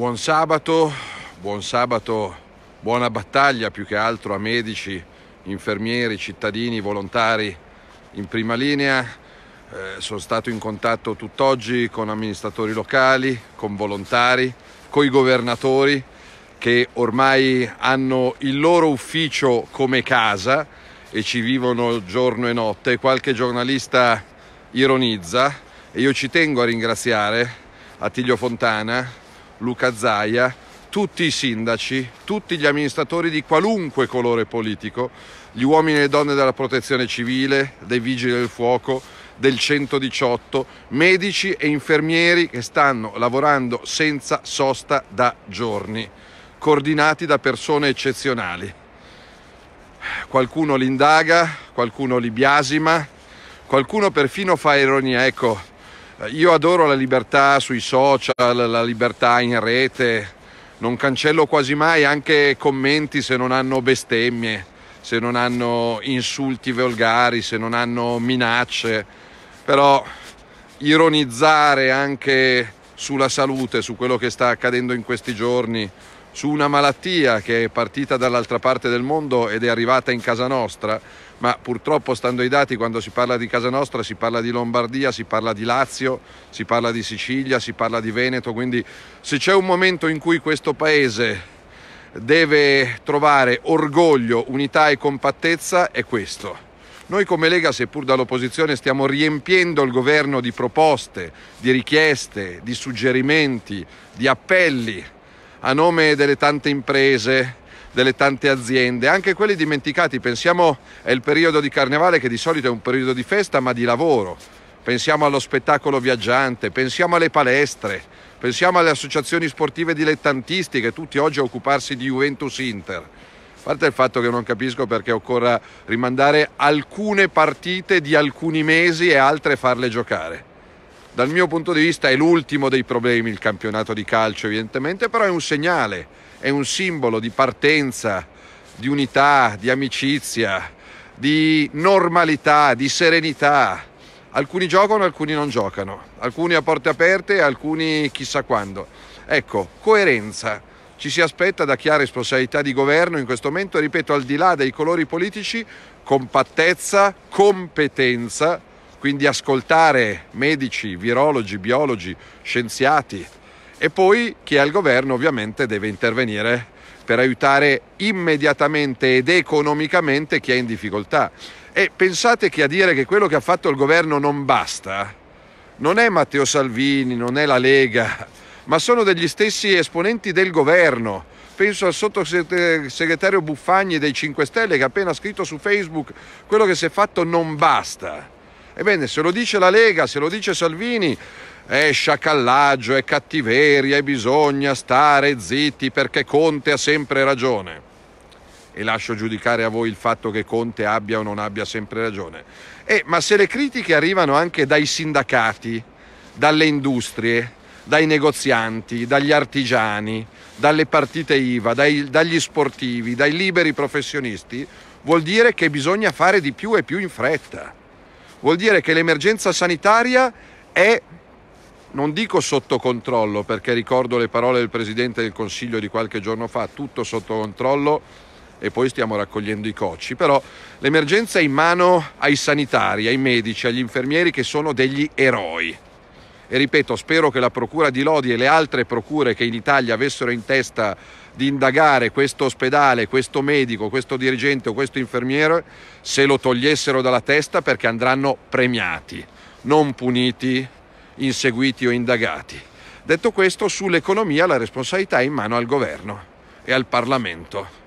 Buon sabato, buon sabato, buona battaglia più che altro a medici, infermieri, cittadini, volontari in prima linea. Eh, sono stato in contatto tutt'oggi con amministratori locali, con volontari, con i governatori che ormai hanno il loro ufficio come casa e ci vivono giorno e notte. Qualche giornalista ironizza e io ci tengo a ringraziare Attilio Fontana Luca Zaia, tutti i sindaci, tutti gli amministratori di qualunque colore politico, gli uomini e le donne della protezione civile, dei vigili del fuoco, del 118, medici e infermieri che stanno lavorando senza sosta da giorni, coordinati da persone eccezionali. Qualcuno li indaga, qualcuno li biasima, qualcuno perfino fa ironia, ecco, io adoro la libertà sui social, la libertà in rete, non cancello quasi mai anche commenti se non hanno bestemmie, se non hanno insulti volgari, se non hanno minacce, però ironizzare anche sulla salute, su quello che sta accadendo in questi giorni, su una malattia che è partita dall'altra parte del mondo ed è arrivata in casa nostra, ma purtroppo stando ai dati quando si parla di casa nostra si parla di Lombardia, si parla di Lazio, si parla di Sicilia, si parla di Veneto, quindi se c'è un momento in cui questo paese deve trovare orgoglio, unità e compattezza è questo. Noi come Lega, seppur dall'opposizione, stiamo riempiendo il governo di proposte, di richieste, di suggerimenti, di appelli a nome delle tante imprese, delle tante aziende, anche quelli dimenticati. Pensiamo al periodo di carnevale che di solito è un periodo di festa ma di lavoro. Pensiamo allo spettacolo viaggiante, pensiamo alle palestre, pensiamo alle associazioni sportive dilettantistiche, tutti oggi a occuparsi di Juventus Inter. A parte il fatto che non capisco perché occorra rimandare alcune partite di alcuni mesi e altre farle giocare dal mio punto di vista è l'ultimo dei problemi il campionato di calcio evidentemente, però è un segnale, è un simbolo di partenza, di unità, di amicizia, di normalità, di serenità. Alcuni giocano, alcuni non giocano, alcuni a porte aperte, alcuni chissà quando. Ecco, coerenza. Ci si aspetta da chi ha responsabilità di governo in questo momento, ripeto, al di là dei colori politici, compattezza, competenza quindi ascoltare medici, virologi, biologi, scienziati e poi chi è al governo ovviamente deve intervenire per aiutare immediatamente ed economicamente chi è in difficoltà. E pensate che a dire che quello che ha fatto il governo non basta, non è Matteo Salvini, non è la Lega, ma sono degli stessi esponenti del governo. Penso al sottosegretario Buffagni dei 5 Stelle che ha appena scritto su Facebook quello che si è fatto non basta. Ebbene, se lo dice la Lega, se lo dice Salvini, è sciacallaggio, è cattiveria e bisogna stare zitti perché Conte ha sempre ragione. E lascio giudicare a voi il fatto che Conte abbia o non abbia sempre ragione. Eh, ma se le critiche arrivano anche dai sindacati, dalle industrie, dai negozianti, dagli artigiani, dalle partite IVA, dai, dagli sportivi, dai liberi professionisti, vuol dire che bisogna fare di più e più in fretta. Vuol dire che l'emergenza sanitaria è, non dico sotto controllo, perché ricordo le parole del Presidente del Consiglio di qualche giorno fa, tutto sotto controllo e poi stiamo raccogliendo i cocci, però l'emergenza è in mano ai sanitari, ai medici, agli infermieri che sono degli eroi. E ripeto, spero che la Procura di Lodi e le altre procure che in Italia avessero in testa di indagare questo ospedale, questo medico, questo dirigente o questo infermiere se lo togliessero dalla testa perché andranno premiati, non puniti, inseguiti o indagati. Detto questo, sull'economia la responsabilità è in mano al governo e al Parlamento.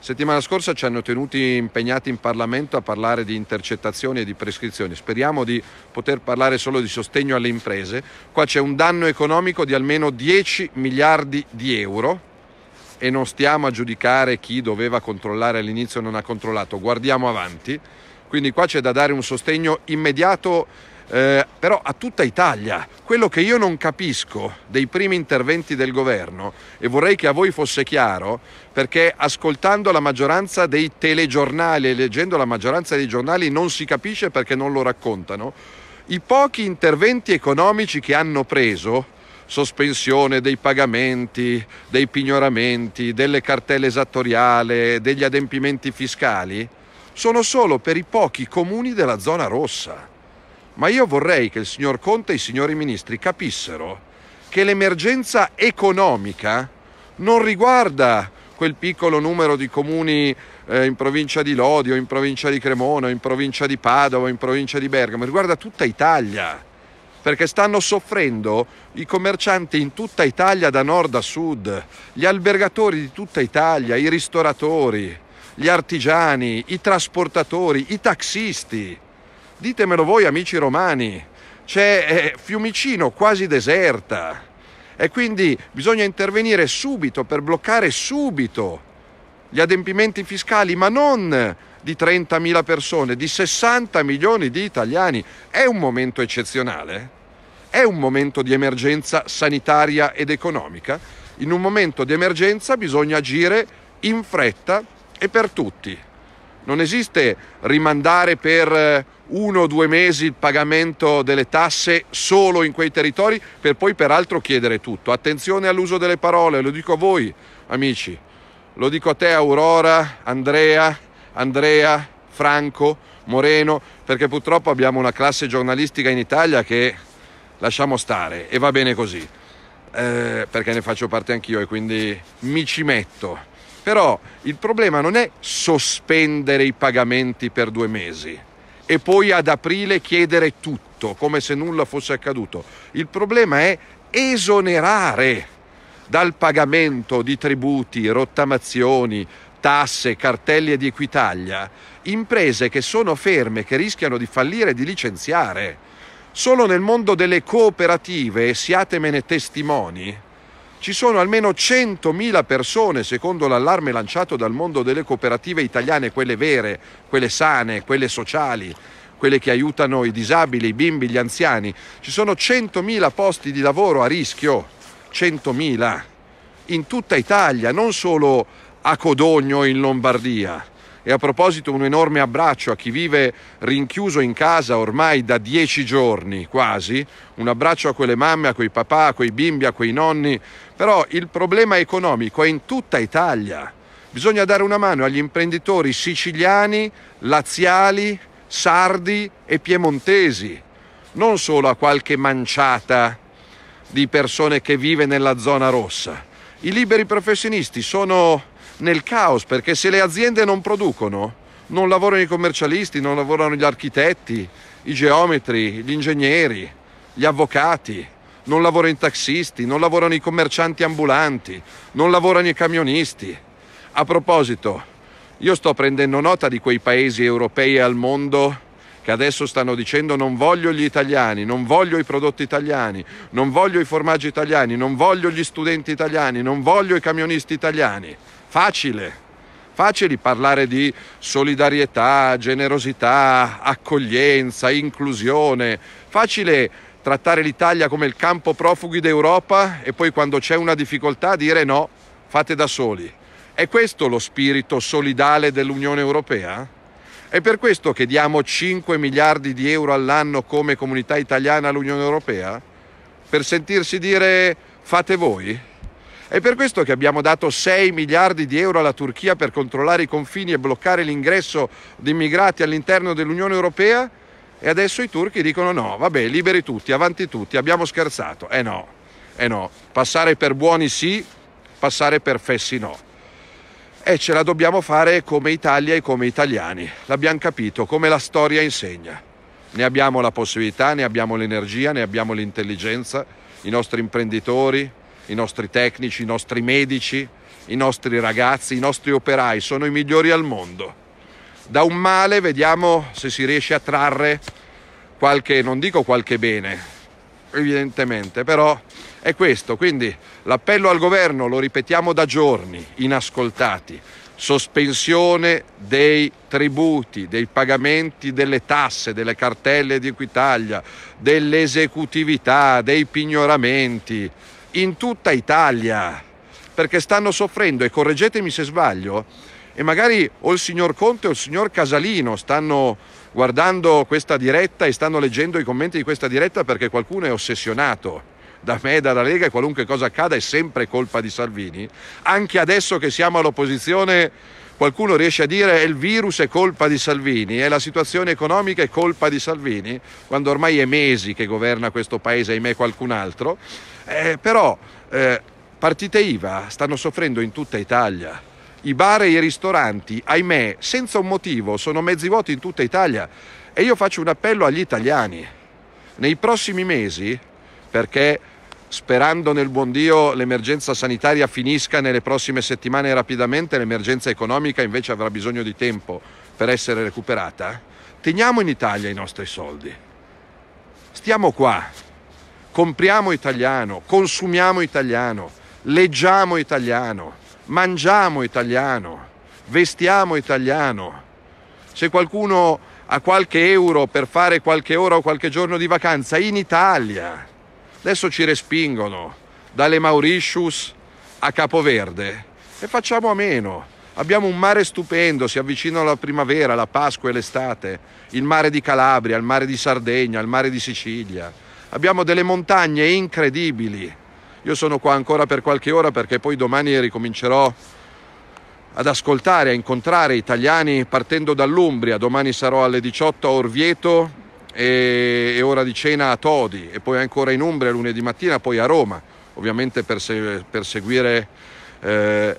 Settimana scorsa ci hanno tenuti impegnati in Parlamento a parlare di intercettazioni e di prescrizioni. Speriamo di poter parlare solo di sostegno alle imprese. Qua c'è un danno economico di almeno 10 miliardi di euro e non stiamo a giudicare chi doveva controllare all'inizio e non ha controllato, guardiamo avanti. Quindi qua c'è da dare un sostegno immediato eh, però a tutta Italia. Quello che io non capisco dei primi interventi del governo, e vorrei che a voi fosse chiaro, perché ascoltando la maggioranza dei telegiornali e leggendo la maggioranza dei giornali non si capisce perché non lo raccontano, i pochi interventi economici che hanno preso sospensione dei pagamenti, dei pignoramenti, delle cartelle esattoriali, degli adempimenti fiscali, sono solo per i pochi comuni della zona rossa. Ma io vorrei che il signor Conte e i signori ministri capissero che l'emergenza economica non riguarda quel piccolo numero di comuni eh, in provincia di Lodio, in provincia di Cremona, in provincia di Padova, in provincia di Bergamo, riguarda tutta Italia perché stanno soffrendo i commercianti in tutta Italia da nord a sud, gli albergatori di tutta Italia, i ristoratori, gli artigiani, i trasportatori, i taxisti. Ditemelo voi amici romani, c'è eh, Fiumicino quasi deserta e quindi bisogna intervenire subito per bloccare subito gli adempimenti fiscali, ma non di 30.000 persone, di 60 milioni di italiani. È un momento eccezionale è un momento di emergenza sanitaria ed economica. In un momento di emergenza bisogna agire in fretta e per tutti. Non esiste rimandare per eh, uno o due mesi il pagamento delle tasse solo in quei territori per poi peraltro chiedere tutto. Attenzione all'uso delle parole, lo dico a voi amici, lo dico a te Aurora, Andrea, Andrea, Franco, Moreno, perché purtroppo abbiamo una classe giornalistica in Italia che lasciamo stare e va bene così, eh, perché ne faccio parte anch'io e quindi mi ci metto. Però il problema non è sospendere i pagamenti per due mesi e poi ad aprile chiedere tutto come se nulla fosse accaduto. Il problema è esonerare dal pagamento di tributi, rottamazioni, tasse, cartelli di Equitalia, imprese che sono ferme, che rischiano di fallire e di licenziare. Solo nel mondo delle cooperative, e siatemene testimoni, ci sono almeno 100.000 persone, secondo l'allarme lanciato dal mondo delle cooperative italiane, quelle vere, quelle sane, quelle sociali, quelle che aiutano i disabili, i bimbi, gli anziani. Ci sono 100.000 posti di lavoro a rischio, 100.000, in tutta Italia, non solo a Codogno in Lombardia. E a proposito un enorme abbraccio a chi vive rinchiuso in casa ormai da dieci giorni quasi, un abbraccio a quelle mamme, a quei papà, a quei bimbi, a quei nonni, però il problema economico è in tutta Italia. Bisogna dare una mano agli imprenditori siciliani, laziali, sardi e piemontesi, non solo a qualche manciata di persone che vive nella zona rossa. I liberi professionisti sono nel caos, perché se le aziende non producono, non lavorano i commercialisti, non lavorano gli architetti, i geometri, gli ingegneri, gli avvocati, non lavorano i taxisti, non lavorano i commercianti ambulanti, non lavorano i camionisti. A proposito, io sto prendendo nota di quei paesi europei e al mondo che adesso stanno dicendo non voglio gli italiani, non voglio i prodotti italiani, non voglio i formaggi italiani, non voglio gli studenti italiani, non voglio i camionisti italiani facile. facile parlare di solidarietà, generosità, accoglienza, inclusione. Facile trattare l'Italia come il campo profughi d'Europa e poi quando c'è una difficoltà dire no, fate da soli. È questo lo spirito solidale dell'Unione Europea? È per questo che diamo 5 miliardi di euro all'anno come comunità italiana all'Unione Europea? Per sentirsi dire fate voi? È per questo che abbiamo dato 6 miliardi di euro alla Turchia per controllare i confini e bloccare l'ingresso di immigrati all'interno dell'Unione Europea? E adesso i turchi dicono no, vabbè, liberi tutti, avanti tutti, abbiamo scherzato. Eh no, eh no, passare per buoni sì, passare per fessi no. E ce la dobbiamo fare come Italia e come italiani, l'abbiamo capito, come la storia insegna. Ne abbiamo la possibilità, ne abbiamo l'energia, ne abbiamo l'intelligenza, i nostri imprenditori, i nostri tecnici, i nostri medici, i nostri ragazzi, i nostri operai sono i migliori al mondo. Da un male vediamo se si riesce a trarre qualche, non dico qualche bene, evidentemente, però è questo. Quindi l'appello al governo, lo ripetiamo da giorni, inascoltati, sospensione dei tributi, dei pagamenti delle tasse, delle cartelle di Equitalia, dell'esecutività, dei pignoramenti, in tutta Italia, perché stanno soffrendo e correggetemi se sbaglio, e magari o il signor Conte o il signor Casalino stanno guardando questa diretta e stanno leggendo i commenti di questa diretta perché qualcuno è ossessionato da me e dalla Lega e qualunque cosa accada è sempre colpa di Salvini. Anche adesso che siamo all'opposizione qualcuno riesce a dire è il virus è colpa di Salvini è la situazione economica è colpa di Salvini, quando ormai è mesi che governa questo paese, ahimè qualcun altro. Eh, però eh, partite IVA stanno soffrendo in tutta Italia. I bar e i ristoranti, ahimè, senza un motivo, sono mezzi vuoti in tutta Italia. E io faccio un appello agli italiani. Nei prossimi mesi, perché sperando nel buon Dio l'emergenza sanitaria finisca nelle prossime settimane rapidamente, l'emergenza economica invece avrà bisogno di tempo per essere recuperata, teniamo in Italia i nostri soldi. Stiamo qua, compriamo italiano, consumiamo italiano, leggiamo italiano, mangiamo italiano, vestiamo italiano. Se qualcuno ha qualche euro per fare qualche ora o qualche giorno di vacanza in Italia, adesso ci respingono dalle Mauritius a Capoverde e facciamo a meno. Abbiamo un mare stupendo, si avvicinano la primavera, la Pasqua e l'estate, il mare di Calabria, il mare di Sardegna, il mare di Sicilia Abbiamo delle montagne incredibili. Io sono qua ancora per qualche ora perché poi domani ricomincerò ad ascoltare, a incontrare italiani partendo dall'Umbria. Domani sarò alle 18 a Orvieto e, e ora di cena a Todi e poi ancora in Umbria lunedì mattina, poi a Roma, ovviamente per, se, per seguire eh,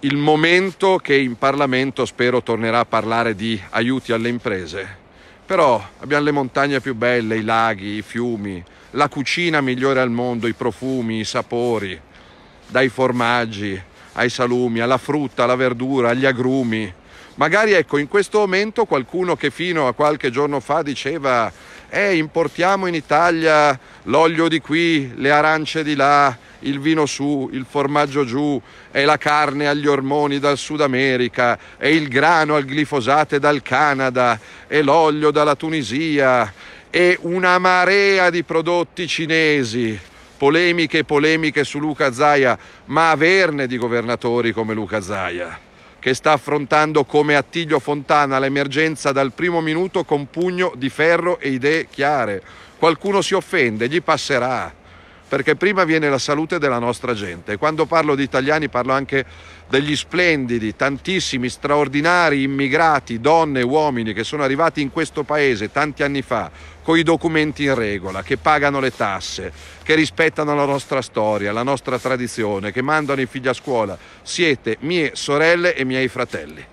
il momento che in Parlamento spero tornerà a parlare di aiuti alle imprese però abbiamo le montagne più belle, i laghi, i fiumi, la cucina migliore al mondo, i profumi, i sapori, dai formaggi ai salumi, alla frutta, alla verdura, agli agrumi, Magari ecco, in questo momento qualcuno che fino a qualche giorno fa diceva eh, importiamo in Italia l'olio di qui, le arance di là, il vino su, il formaggio giù, e la carne agli ormoni dal Sud America, e il grano al glifosate dal Canada, e l'olio dalla Tunisia, e una marea di prodotti cinesi. Polemiche e polemiche su Luca Zaia, ma averne di governatori come Luca Zaia che sta affrontando come Attilio Fontana l'emergenza dal primo minuto con pugno di ferro e idee chiare. Qualcuno si offende, gli passerà perché prima viene la salute della nostra gente. quando parlo di italiani parlo anche degli splendidi, tantissimi, straordinari immigrati, donne e uomini che sono arrivati in questo paese tanti anni fa, con i documenti in regola, che pagano le tasse, che rispettano la nostra storia, la nostra tradizione, che mandano i figli a scuola. Siete mie sorelle e miei fratelli.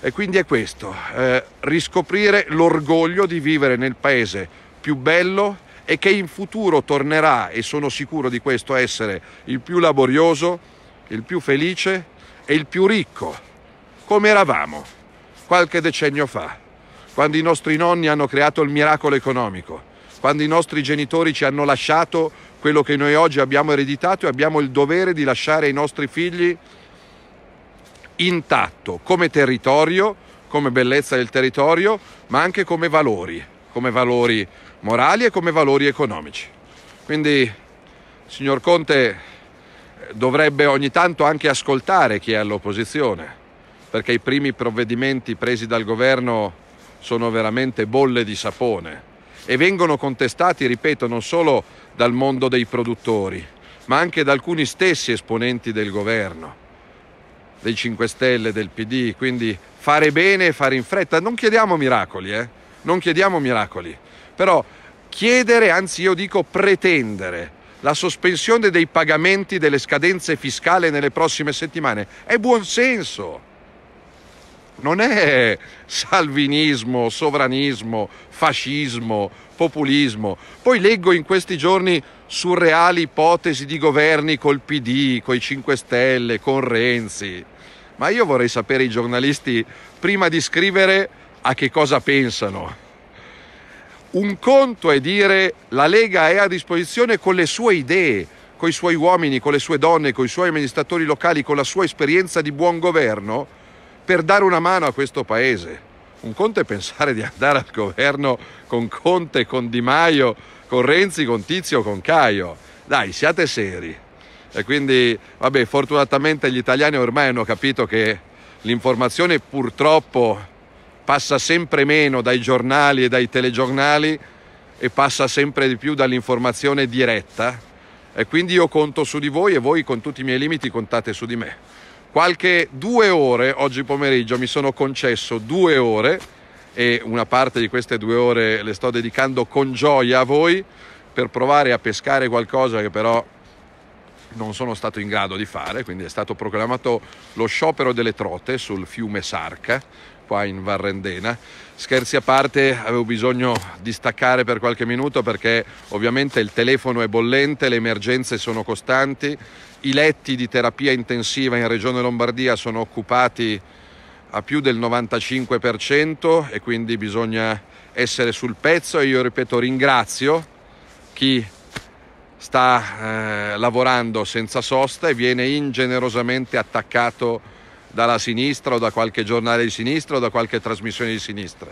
E quindi è questo, eh, riscoprire l'orgoglio di vivere nel paese più bello, e che in futuro tornerà, e sono sicuro di questo, a essere il più laborioso, il più felice e il più ricco, come eravamo qualche decennio fa, quando i nostri nonni hanno creato il miracolo economico, quando i nostri genitori ci hanno lasciato quello che noi oggi abbiamo ereditato e abbiamo il dovere di lasciare ai nostri figli intatto come territorio, come bellezza del territorio, ma anche come valori come valori morali e come valori economici. Quindi, signor Conte, dovrebbe ogni tanto anche ascoltare chi è all'opposizione, perché i primi provvedimenti presi dal governo sono veramente bolle di sapone e vengono contestati, ripeto, non solo dal mondo dei produttori, ma anche da alcuni stessi esponenti del governo, dei 5 Stelle, del PD. Quindi fare bene e fare in fretta. Non chiediamo miracoli, eh? non chiediamo miracoli, però chiedere, anzi io dico pretendere, la sospensione dei pagamenti delle scadenze fiscali nelle prossime settimane è buonsenso. Non è salvinismo, sovranismo, fascismo, populismo. Poi leggo in questi giorni surreali ipotesi di governi col PD, con i 5 Stelle, con Renzi. Ma io vorrei sapere i giornalisti prima di scrivere a che cosa pensano. Un conto è dire la Lega è a disposizione con le sue idee, con i suoi uomini, con le sue donne, con i suoi amministratori locali, con la sua esperienza di buon governo per dare una mano a questo paese. Un conto è pensare di andare al governo con Conte, con Di Maio, con Renzi, con Tizio, con Caio. Dai, siate seri. E quindi, vabbè, fortunatamente gli italiani ormai hanno capito che l'informazione purtroppo passa sempre meno dai giornali e dai telegiornali e passa sempre di più dall'informazione diretta e quindi io conto su di voi e voi con tutti i miei limiti contate su di me. Qualche due ore oggi pomeriggio mi sono concesso due ore e una parte di queste due ore le sto dedicando con gioia a voi per provare a pescare qualcosa che però non sono stato in grado di fare, quindi è stato proclamato lo sciopero delle trote sul fiume Sarca, qua in Varrendena. Scherzi a parte, avevo bisogno di staccare per qualche minuto perché ovviamente il telefono è bollente, le emergenze sono costanti, i letti di terapia intensiva in Regione Lombardia sono occupati a più del 95% e quindi bisogna essere sul pezzo e io ripeto ringrazio chi sta eh, lavorando senza sosta e viene ingenerosamente attaccato dalla sinistra o da qualche giornale di sinistra o da qualche trasmissione di sinistra.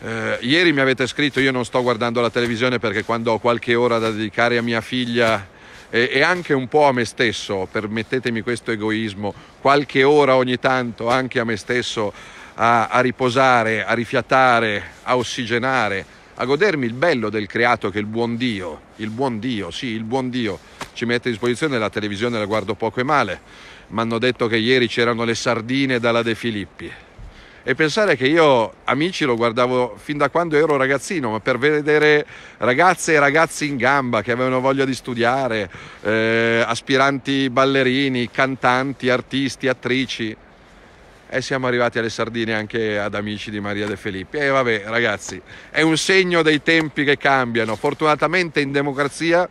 Eh, ieri mi avete scritto, io non sto guardando la televisione perché quando ho qualche ora da dedicare a mia figlia e, e anche un po' a me stesso, permettetemi questo egoismo, qualche ora ogni tanto anche a me stesso a, a riposare, a rifiatare, a ossigenare, a godermi il bello del creato che il buon Dio, il buon Dio, sì, il buon Dio ci mette a disposizione, la televisione la guardo poco e male mi hanno detto che ieri c'erano le sardine dalla De Filippi. E pensare che io amici lo guardavo fin da quando ero ragazzino, ma per vedere ragazze e ragazzi in gamba che avevano voglia di studiare, eh, aspiranti ballerini, cantanti, artisti, attrici. E siamo arrivati alle sardine anche ad amici di Maria De Filippi. E vabbè, ragazzi, è un segno dei tempi che cambiano. Fortunatamente in democrazia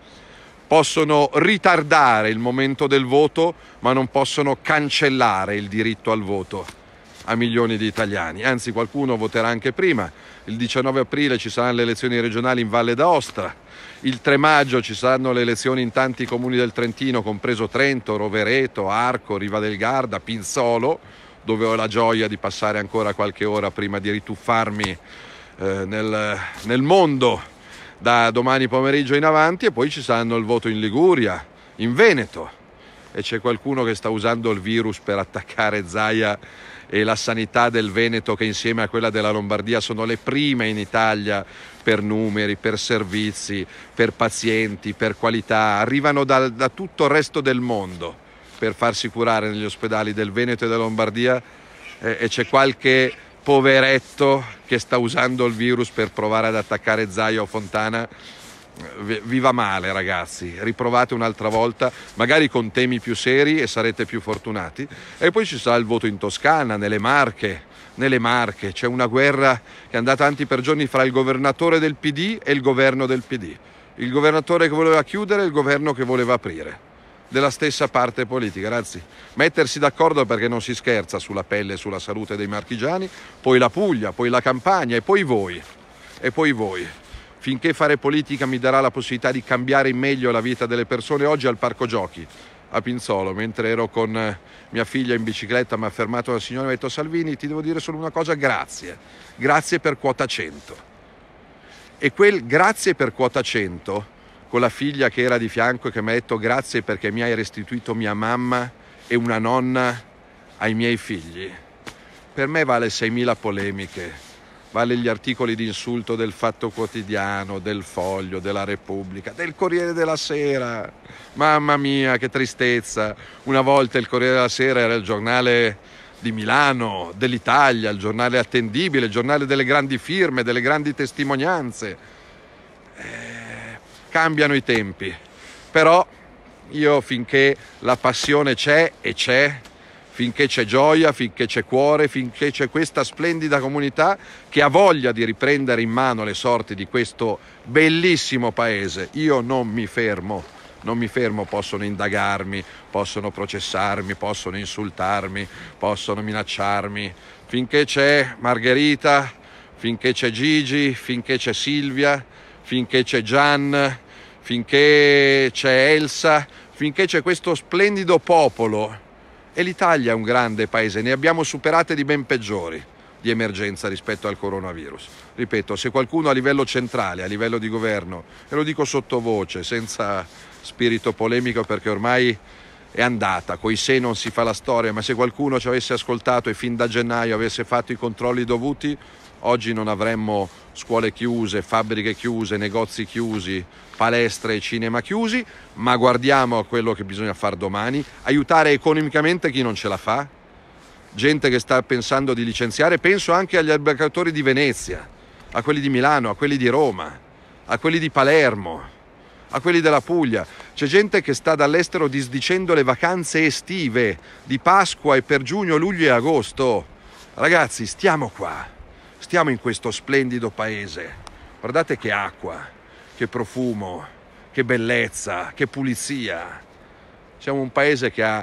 possono ritardare il momento del voto, ma non possono cancellare il diritto al voto a milioni di italiani. Anzi, qualcuno voterà anche prima. Il 19 aprile ci saranno le elezioni regionali in Valle d'Aosta. Il 3 maggio ci saranno le elezioni in tanti comuni del Trentino, compreso Trento, Rovereto, Arco, Riva del Garda, Pinzolo, dove ho la gioia di passare ancora qualche ora prima di rituffarmi eh, nel, nel mondo da domani pomeriggio in avanti e poi ci saranno il voto in Liguria, in Veneto e c'è qualcuno che sta usando il virus per attaccare Zaia e la sanità del Veneto che insieme a quella della Lombardia sono le prime in Italia per numeri, per servizi, per pazienti, per qualità, arrivano da, da tutto il resto del mondo per farsi curare negli ospedali del Veneto e della Lombardia eh, e c'è qualche poveretto che sta usando il virus per provare ad attaccare Zaio o Fontana vi va male ragazzi, riprovate un'altra volta, magari con temi più seri e sarete più fortunati. E poi ci sarà il voto in Toscana, nelle Marche, nelle Marche c'è una guerra che è andata avanti per giorni fra il governatore del PD e il governo del PD, il governatore che voleva chiudere e il governo che voleva aprire della stessa parte politica. Ragazzi, mettersi d'accordo perché non si scherza sulla pelle e sulla salute dei marchigiani, poi la Puglia, poi la Campania e poi voi. E poi voi. Finché fare politica mi darà la possibilità di cambiare in meglio la vita delle persone, oggi al parco giochi a Pinzolo, mentre ero con eh, mia figlia in bicicletta, mi ha fermato la signora e mi ha detto Salvini, ti devo dire solo una cosa, grazie. Grazie per quota 100. E quel grazie per quota 100 con la figlia che era di fianco e che mi ha detto grazie perché mi hai restituito mia mamma e una nonna ai miei figli. Per me vale 6.000 polemiche, vale gli articoli di insulto del Fatto Quotidiano, del Foglio, della Repubblica, del Corriere della Sera. Mamma mia, che tristezza. Una volta il Corriere della Sera era il giornale di Milano, dell'Italia, il giornale attendibile, il giornale delle grandi firme, delle grandi testimonianze. Eh, cambiano i tempi, però io finché la passione c'è e c'è, finché c'è gioia, finché c'è cuore, finché c'è questa splendida comunità che ha voglia di riprendere in mano le sorti di questo bellissimo paese. Io non mi fermo, non mi fermo, possono indagarmi, possono processarmi, possono insultarmi, possono minacciarmi. Finché c'è Margherita, finché c'è Gigi, finché c'è Silvia, finché c'è Gian, finché c'è Elsa, finché c'è questo splendido popolo. E l'Italia è un grande paese, ne abbiamo superate di ben peggiori di emergenza rispetto al coronavirus. Ripeto, se qualcuno a livello centrale, a livello di governo, e lo dico sottovoce, senza spirito polemico perché ormai è andata, coi se non si fa la storia, ma se qualcuno ci avesse ascoltato e fin da gennaio avesse fatto i controlli dovuti, oggi non avremmo scuole chiuse, fabbriche chiuse, negozi chiusi, palestre e cinema chiusi, ma guardiamo a quello che bisogna fare domani, aiutare economicamente chi non ce la fa, gente che sta pensando di licenziare, penso anche agli albergatori di Venezia, a quelli di Milano, a quelli di Roma, a quelli di Palermo, a quelli della Puglia. C'è gente che sta dall'estero disdicendo le vacanze estive di Pasqua e per giugno, luglio e agosto. Ragazzi, stiamo qua. Stiamo in questo splendido paese. Guardate che acqua, che profumo, che bellezza, che pulizia. Siamo un paese che ha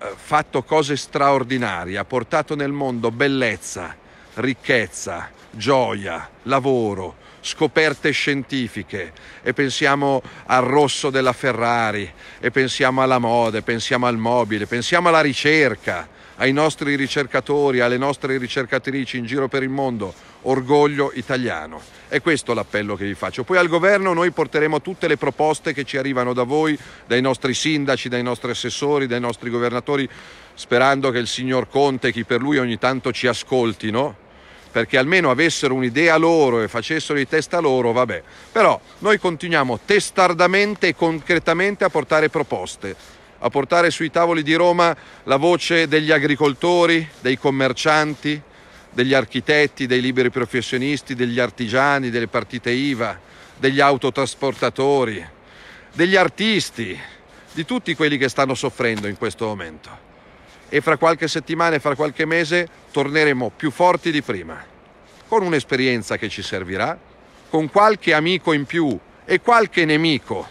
eh, fatto cose straordinarie, ha portato nel mondo bellezza, ricchezza, gioia, lavoro, scoperte scientifiche e pensiamo al rosso della Ferrari e pensiamo alla moda, pensiamo al mobile, pensiamo alla ricerca, ai nostri ricercatori, alle nostre ricercatrici in giro per il mondo, orgoglio italiano. È questo l'appello che vi faccio. Poi al governo noi porteremo tutte le proposte che ci arrivano da voi, dai nostri sindaci, dai nostri assessori, dai nostri governatori, sperando che il signor Conte, chi per lui ogni tanto ci ascoltino, perché almeno avessero un'idea loro e facessero di testa loro, vabbè. Però noi continuiamo testardamente e concretamente a portare proposte a portare sui tavoli di Roma la voce degli agricoltori, dei commercianti, degli architetti, dei liberi professionisti, degli artigiani, delle partite IVA, degli autotrasportatori, degli artisti, di tutti quelli che stanno soffrendo in questo momento. E fra qualche settimana e fra qualche mese torneremo più forti di prima, con un'esperienza che ci servirà, con qualche amico in più e qualche nemico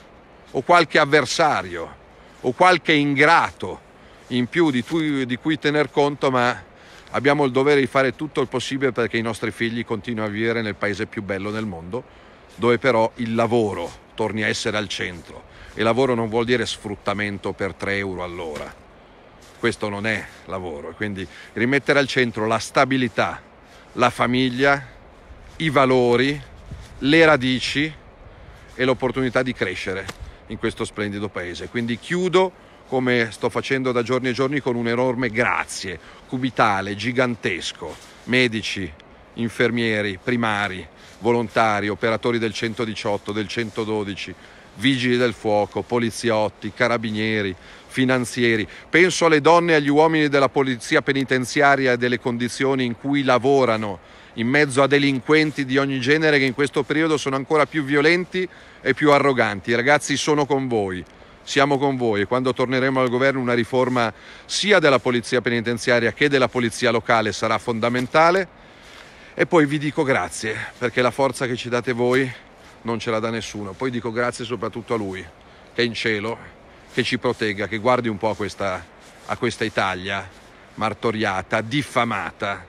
o qualche avversario o qualche ingrato in più di cui, di cui tener conto, ma abbiamo il dovere di fare tutto il possibile perché i nostri figli continuino a vivere nel paese più bello del mondo, dove però il lavoro torni a essere al centro. E lavoro non vuol dire sfruttamento per 3 euro all'ora. Questo non è lavoro. Quindi rimettere al centro la stabilità, la famiglia, i valori, le radici e l'opportunità di crescere in questo splendido paese. Quindi chiudo come sto facendo da giorni e giorni con un enorme grazie cubitale, gigantesco, medici, infermieri, primari, volontari, operatori del 118, del 112, vigili del fuoco, poliziotti, carabinieri, finanzieri. Penso alle donne e agli uomini della polizia penitenziaria e delle condizioni in cui lavorano in mezzo a delinquenti di ogni genere che in questo periodo sono ancora più violenti e più arroganti. I ragazzi sono con voi siamo con voi e quando torneremo al governo una riforma sia della polizia penitenziaria che della polizia locale sarà fondamentale. E poi vi dico grazie perché la forza che ci date voi non ce la dà nessuno. Poi dico grazie soprattutto a lui che è in cielo, che ci protegga, che guardi un po' a questa, a questa Italia martoriata, diffamata,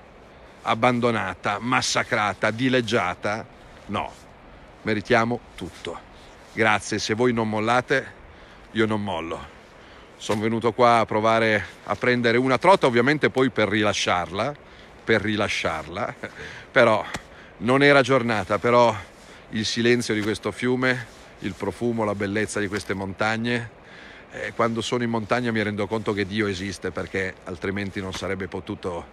abbandonata, massacrata, dileggiata. No, meritiamo tutto. Grazie, se voi non mollate, io non mollo. Sono venuto qua a provare a prendere una trota, ovviamente poi per rilasciarla, per rilasciarla, però non era giornata, però il silenzio di questo fiume, il profumo, la bellezza di queste montagne. E eh, quando sono in montagna mi rendo conto che Dio esiste perché altrimenti non sarebbe potuto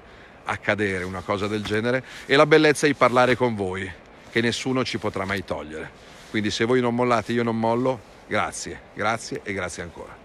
accadere una cosa del genere e la bellezza di parlare con voi che nessuno ci potrà mai togliere. Quindi se voi non mollate, io non mollo, grazie, grazie e grazie ancora.